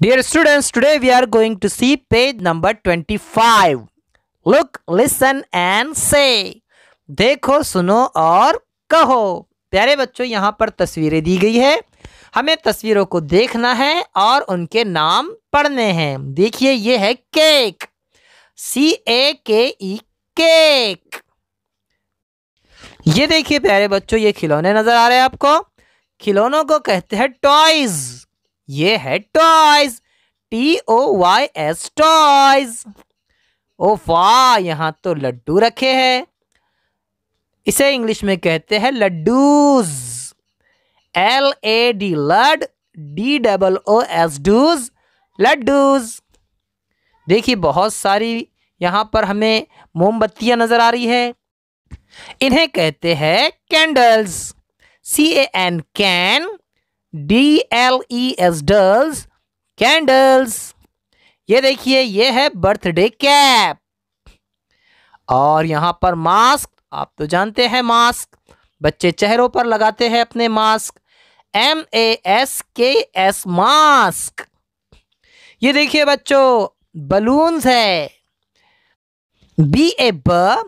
Dear students, today we are going to see page number 25. Look, listen and say. देखो सुनो और कहो प्यारे बच्चों यहाँ पर तस्वीरें दी गई है हमें तस्वीरों को देखना है और उनके नाम पढ़ने हैं देखिए ये है केक सी ए के ई केक ये देखिए प्यारे बच्चों ये खिलौने नजर आ रहे हैं आपको खिलौनों को कहते हैं टॉयज ये है toys T O Y S toys O फा यहाँ तो लड्डू रखे हैं इसे इंग्लिश में कहते हैं लड्डूज एल ए डी लड डी डबल ओ एस डूज लड्डूज देखिए बहुत सारी यहाँ पर हमें मोमबत्तियाँ नज़र आ रही है इन्हें कहते हैं कैंडल्स सी ए एन कैन डी एल ई एस डल्स कैंडल्स ये देखिए ये है बर्थडे कैप और यहां पर मास्क आप तो जानते हैं मास्क बच्चे चेहरों पर लगाते हैं अपने mask M A S K एस मास्क ये देखिए बच्चों बलून्स है बी ए ब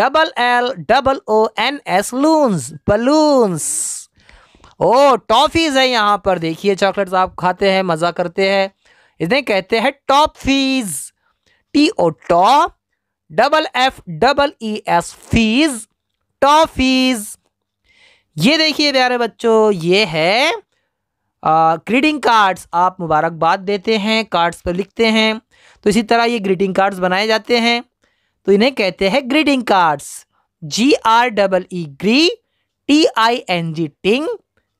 double L double O N S लून्स बलून्स ओ टॉफ़ीज़ है यहाँ पर देखिए चॉकलेट्स आप खाते हैं मज़ा करते हैं इन्हें कहते हैं टॉफ़ीज़ टी ओ टॉ double F double E S फीज टॉफ़ीज़ ये देखिए प्यारे बच्चों ये है ग्रीटिंग कार्ड्स आप मुबारकबाद देते हैं कार्ड्स पर लिखते हैं तो इसी तरह ये ग्रीटिंग कार्ड्स बनाए जाते हैं तो इन्हें कहते हैं greeting cards G R double E ग्री टी आई एन जी टिंग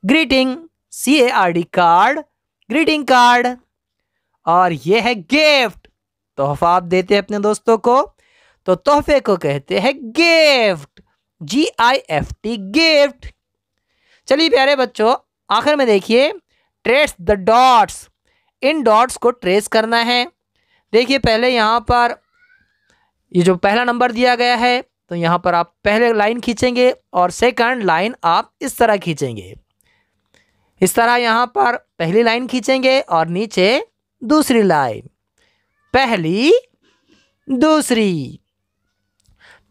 greeting C A R D card greeting card और ये है गिफ्ट तोहफा आप देते हैं अपने दोस्तों को तो तोहफे को कहते हैं gift G I F T gift चलिए प्यारे बच्चों आखिर में देखिए ट्रेस द डॉट्स इन डॉट्स को ट्रेस करना है देखिए पहले यहाँ पर ये जो पहला नंबर दिया गया है तो यहाँ पर आप पहले लाइन खींचेंगे और सेकंड लाइन आप इस तरह खींचेंगे इस तरह यहाँ पर पहली लाइन खींचेंगे और नीचे दूसरी लाइन पहली दूसरी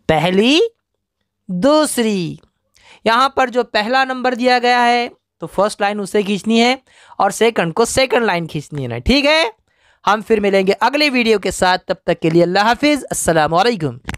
पहली दूसरी यहाँ पर जो पहला नंबर दिया गया है तो फर्स्ट लाइन उसे खींचनी है और सेकंड को सेकंड लाइन खींचनी है ना ठीक है हम फिर मिलेंगे अगले वीडियो के साथ तब तक के लिए अल्लाह हाफिज़ असलकम